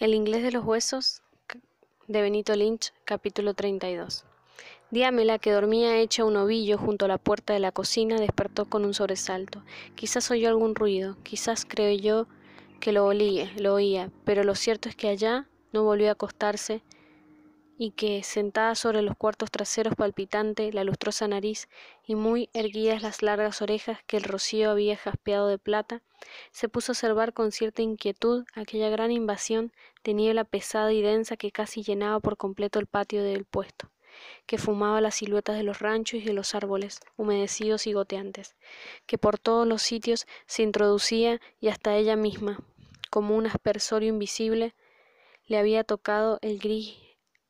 El inglés de los huesos de Benito Lynch, capítulo 32. Díamela que dormía hecha un ovillo junto a la puerta de la cocina, despertó con un sobresalto. Quizás oyó algún ruido, quizás creyó yo que lo olía, lo oía, pero lo cierto es que allá no volvió a acostarse y que, sentada sobre los cuartos traseros palpitante, la lustrosa nariz y muy erguidas las largas orejas que el rocío había jaspeado de plata, se puso a observar con cierta inquietud aquella gran invasión de niebla pesada y densa que casi llenaba por completo el patio del puesto que fumaba las siluetas de los ranchos y de los árboles, humedecidos y goteantes, que por todos los sitios se introducía y hasta ella misma, como un aspersorio invisible, le había tocado el gris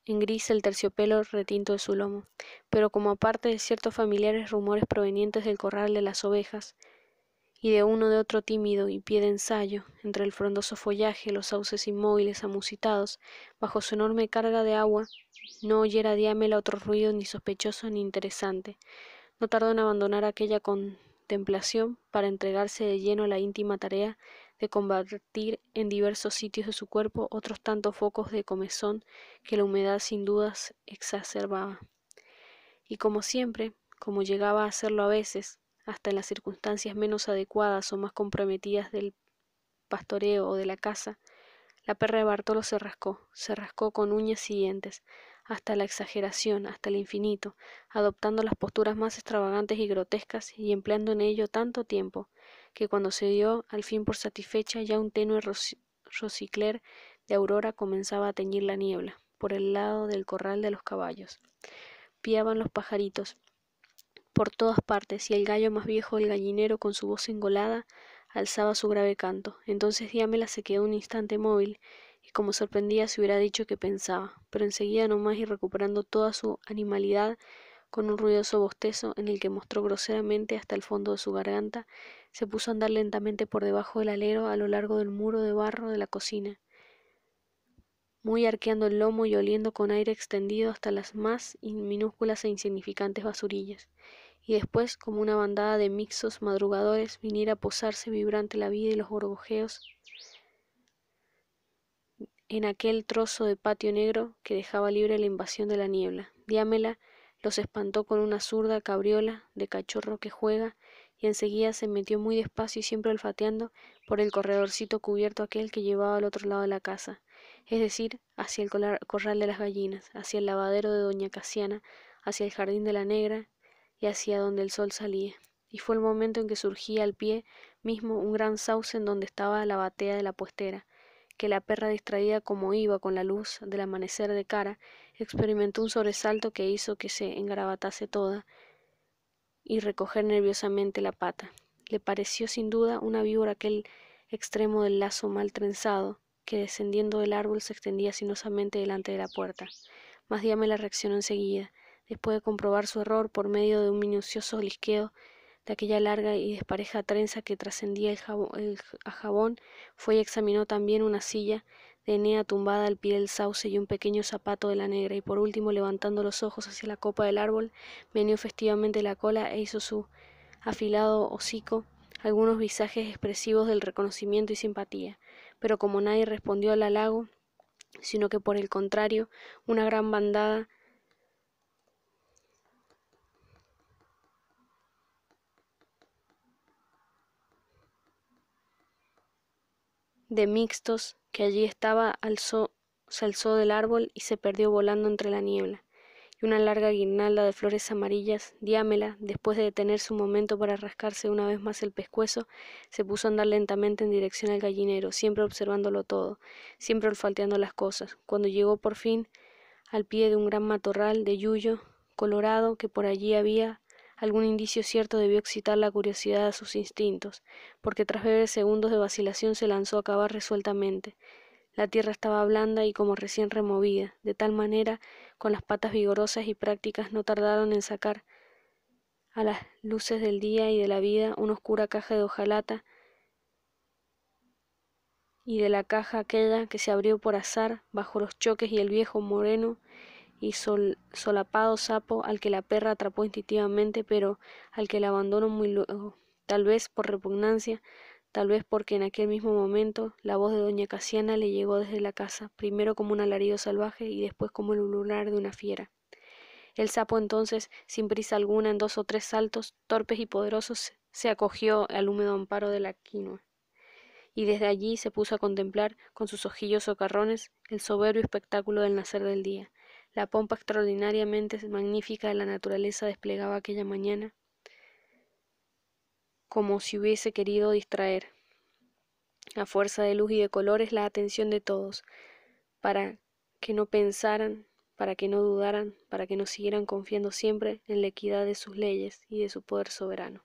en gris el terciopelo retinto de su lomo, pero como aparte de ciertos familiares rumores provenientes del corral de las ovejas, y de uno de otro tímido y pie de ensayo, entre el frondoso follaje, los sauces inmóviles amusitados, bajo su enorme carga de agua, no oyera Diamela otro ruido ni sospechoso ni interesante. No tardó en abandonar aquella contemplación para entregarse de lleno a la íntima tarea de combatir en diversos sitios de su cuerpo otros tantos focos de comezón que la humedad sin dudas exacerbaba. Y como siempre, como llegaba a hacerlo a veces, hasta en las circunstancias menos adecuadas o más comprometidas del pastoreo o de la caza, la perra de Bartolo se rascó, se rascó con uñas y dientes, hasta la exageración, hasta el infinito, adoptando las posturas más extravagantes y grotescas y empleando en ello tanto tiempo, que cuando se dio al fin por satisfecha ya un tenue rocicler de aurora comenzaba a teñir la niebla por el lado del corral de los caballos. Piaban los pajaritos por todas partes y el gallo más viejo del gallinero con su voz engolada alzaba su grave canto. Entonces Diámela se quedó un instante móvil y como sorprendida se hubiera dicho que pensaba, pero enseguida nomás y recuperando toda su animalidad con un ruidoso bostezo en el que mostró groseramente hasta el fondo de su garganta, se puso a andar lentamente por debajo del alero a lo largo del muro de barro de la cocina, muy arqueando el lomo y oliendo con aire extendido hasta las más minúsculas e insignificantes basurillas, y después, como una bandada de mixos madrugadores, viniera a posarse vibrante la vida y los borbojeos en aquel trozo de patio negro que dejaba libre la invasión de la niebla. Diámela, los espantó con una zurda cabriola de cachorro que juega, y enseguida se metió muy despacio y siempre olfateando por el corredorcito cubierto aquel que llevaba al otro lado de la casa, es decir, hacia el corral de las gallinas, hacia el lavadero de doña Casiana, hacia el jardín de la negra y hacia donde el sol salía. Y fue el momento en que surgía al pie mismo un gran sauce en donde estaba la batea de la puestera, que la perra distraída como iba con la luz del amanecer de cara, experimentó un sobresalto que hizo que se engravatase toda y recoger nerviosamente la pata. Le pareció sin duda una víbora aquel extremo del lazo mal trenzado, que descendiendo del árbol se extendía sinosamente delante de la puerta. Mas la reaccionó enseguida. Después de comprobar su error por medio de un minucioso lisqueo, de aquella larga y despareja trenza que trascendía el, jabón, a jabón, fue y examinó también una silla de Enea tumbada al pie del sauce y un pequeño zapato de la negra, y por último, levantando los ojos hacia la copa del árbol, meneó festivamente la cola e hizo su afilado hocico algunos visajes expresivos del reconocimiento y simpatía. Pero como nadie respondió al halago, sino que por el contrario, una gran bandada de Mixtos, que allí estaba, alzó, se alzó del árbol y se perdió volando entre la niebla, y una larga guirnalda de flores amarillas, Diámela, después de detenerse un momento para rascarse una vez más el pescuezo, se puso a andar lentamente en dirección al gallinero, siempre observándolo todo, siempre olfateando las cosas. Cuando llegó por fin al pie de un gran matorral de yuyo colorado que por allí había, Algún indicio cierto debió excitar la curiosidad a sus instintos, porque tras breves segundos de vacilación se lanzó a cavar resueltamente. La tierra estaba blanda y como recién removida, de tal manera, con las patas vigorosas y prácticas no tardaron en sacar a las luces del día y de la vida una oscura caja de hojalata y de la caja aquella que se abrió por azar bajo los choques y el viejo moreno y solapado sapo al que la perra atrapó instintivamente, pero al que la abandonó muy luego, tal vez por repugnancia, tal vez porque en aquel mismo momento la voz de doña Casiana le llegó desde la casa, primero como un alarido salvaje y después como el ulular de una fiera. El sapo entonces, sin prisa alguna, en dos o tres saltos, torpes y poderosos, se acogió al húmedo amparo de la quinua y desde allí se puso a contemplar con sus ojillos socarrones el soberbio espectáculo del nacer del día la pompa extraordinariamente magnífica de la naturaleza desplegaba aquella mañana, como si hubiese querido distraer, a fuerza de luz y de colores, la atención de todos, para que no pensaran, para que no dudaran, para que no siguieran confiando siempre en la equidad de sus leyes y de su poder soberano.